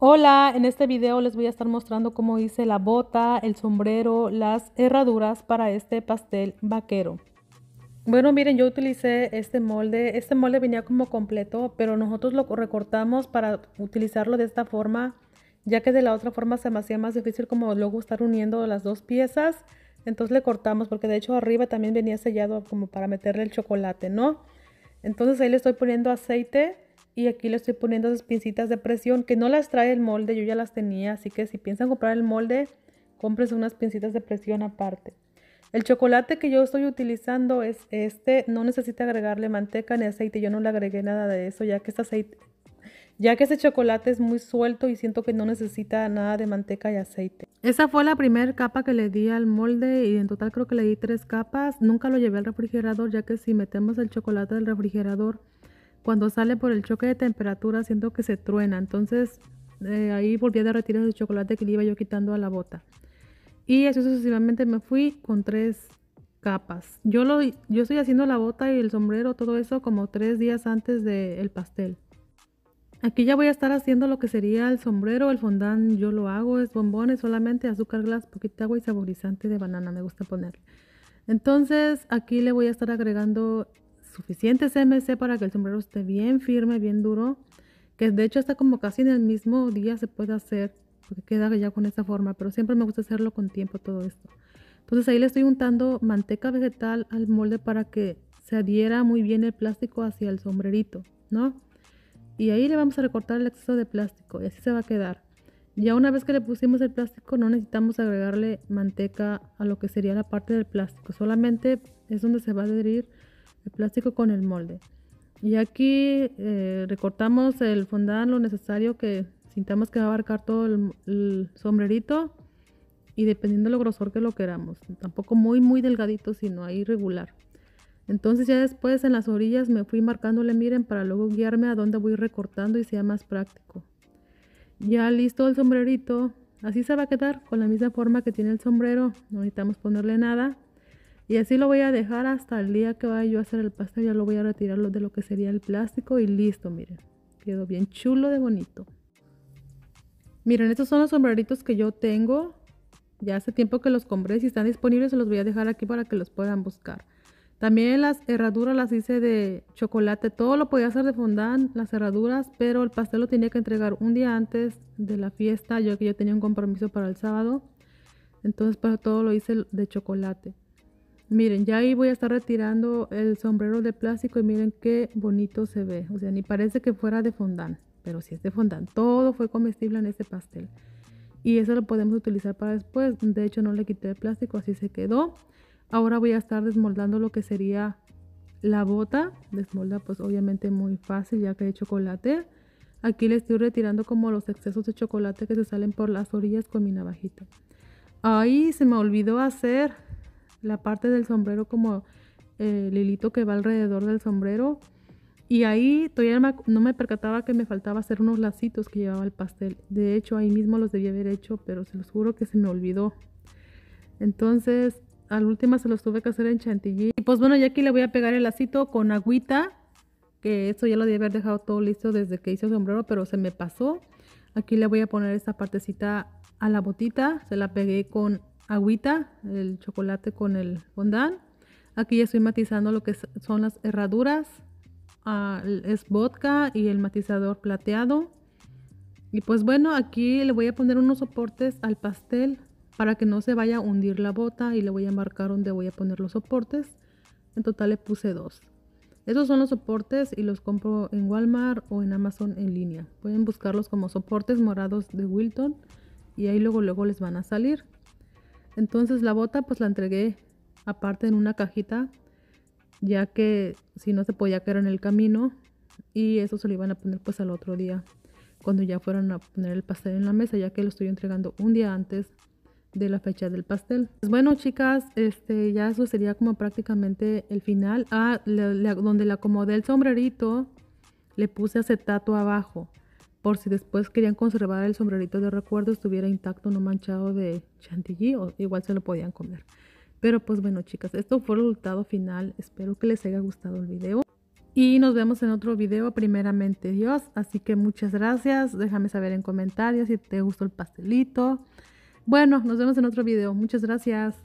Hola, en este video les voy a estar mostrando cómo hice la bota, el sombrero, las herraduras para este pastel vaquero. Bueno, miren, yo utilicé este molde. Este molde venía como completo, pero nosotros lo recortamos para utilizarlo de esta forma, ya que de la otra forma se me hacía más difícil como luego estar uniendo las dos piezas. Entonces le cortamos, porque de hecho arriba también venía sellado como para meterle el chocolate, ¿no? Entonces ahí le estoy poniendo aceite y aquí le estoy poniendo esas pincitas de presión que no las trae el molde, yo ya las tenía, así que si piensan comprar el molde, compres unas pincitas de presión aparte. El chocolate que yo estoy utilizando es este, no necesita agregarle manteca ni aceite, yo no le agregué nada de eso, ya que este aceite, ya que ese chocolate es muy suelto y siento que no necesita nada de manteca y aceite. Esa fue la primera capa que le di al molde y en total creo que le di tres capas. Nunca lo llevé al refrigerador ya que si metemos el chocolate al refrigerador cuando sale por el choque de temperatura siento que se truena. Entonces eh, ahí volví a derretir ese chocolate que le iba yo quitando a la bota. Y así sucesivamente me fui con tres capas. Yo, lo, yo estoy haciendo la bota y el sombrero, todo eso como tres días antes del pastel. Aquí ya voy a estar haciendo lo que sería el sombrero, el fondant yo lo hago, es bombones solamente, azúcar glass, poquito agua y saborizante de banana me gusta poner. Entonces aquí le voy a estar agregando Suficiente CMC para que el sombrero esté bien firme, bien duro. Que de hecho hasta como casi en el mismo día se puede hacer, porque queda ya con esa forma, pero siempre me gusta hacerlo con tiempo todo esto. Entonces ahí le estoy untando manteca vegetal al molde para que se adhiera muy bien el plástico hacia el sombrerito, ¿no? Y ahí le vamos a recortar el exceso de plástico y así se va a quedar. Ya una vez que le pusimos el plástico no necesitamos agregarle manteca a lo que sería la parte del plástico, solamente es donde se va a adherir plástico con el molde. Y aquí eh, recortamos el fondant lo necesario que sintamos que va a abarcar todo el, sombrerito y dependiendo del grosor que lo queramos. Tampoco muy muy delgadito, sino ahí regular. Entonces ya después en las orillas me fui marcándole, miren, para luego guiarme a dónde voy recortando y sea más práctico. Ya listo el sombrerito. Así se va a quedar con la misma forma que tiene el sombrero. No necesitamos ponerle nada. Y así lo voy a dejar hasta el día que vaya yo a hacer el pastel. Ya lo voy a retirar de lo que sería el plástico y listo, miren. Quedó bien chulo de bonito. Miren, estos son los sombreritos que yo tengo. Ya hace tiempo que los compré. Si están disponibles, se los voy a dejar aquí para que los puedan buscar. También las herraduras las hice de chocolate. Todo lo podía hacer de fondant, las herraduras, pero el pastel lo tenía que entregar un día antes de la fiesta, yo que yo tenía un compromiso para el sábado. Entonces, para pues, todo lo hice de chocolate. Miren, ya ahí voy a estar retirando el sombrero de plástico y miren qué bonito se ve. O sea, ni parece que fuera de fondant, pero si sí es de fondant. Todo fue comestible en este pastel. Y eso lo podemos utilizar para después. De hecho, no le quité el plástico, así se quedó. Ahora voy a estar desmoldando lo que sería la bota. Desmolda pues obviamente muy fácil ya que hay chocolate. Aquí le estoy retirando como los excesos de chocolate que se salen por las orillas con mi navajita. Ahí se me olvidó hacer la parte del sombrero como el eh, hilito que va alrededor del sombrero. Y ahí todavía no me percataba que me faltaba hacer unos lacitos que llevaba el pastel. De hecho, ahí mismo los debía haber hecho, pero se los juro que se me olvidó. Entonces, al última se los tuve que hacer en chantilly. Y pues bueno, ya aquí le voy a pegar el lacito con agüita, que esto ya lo debía haber dejado todo listo desde que hice el sombrero, pero se me pasó. Aquí le voy a poner esta partecita a la botita, se la pegué con agüita, el chocolate con el fondant. Aquí ya estoy matizando lo que son las herraduras. Ah, es vodka y el matizador plateado. Y pues bueno, aquí le voy a poner unos soportes al pastel para que no se vaya a hundir la bota y le voy a marcar donde voy a poner los soportes. En total le puse dos. Esos son los soportes y los compro en Walmart o en Amazon en línea. Pueden buscarlos como soportes morados de Wilton y ahí luego luego les van a salir. Entonces la bota pues la entregué aparte en una cajita, ya que si no se podía quedar en el camino y eso se lo iban a poner pues al otro día, cuando ya fueran a poner el pastel en la mesa, ya que lo estoy entregando un día antes de la fecha del pastel. Pues bueno, chicas, este ya eso sería como prácticamente el final. Ah, donde le acomodé el sombrerito, le puse acetato abajo por si después querían conservar el sombrerito de recuerdo estuviera intacto, no manchado de chantilly, o igual se lo podían comer. Pero pues bueno chicas, esto fue el resultado final, espero que les haya gustado el video. Y nos vemos en otro video, primeramente Dios. Así que muchas gracias. Déjame saber en comentarios si te gustó el pastelito. Bueno, nos vemos en otro video. Muchas gracias.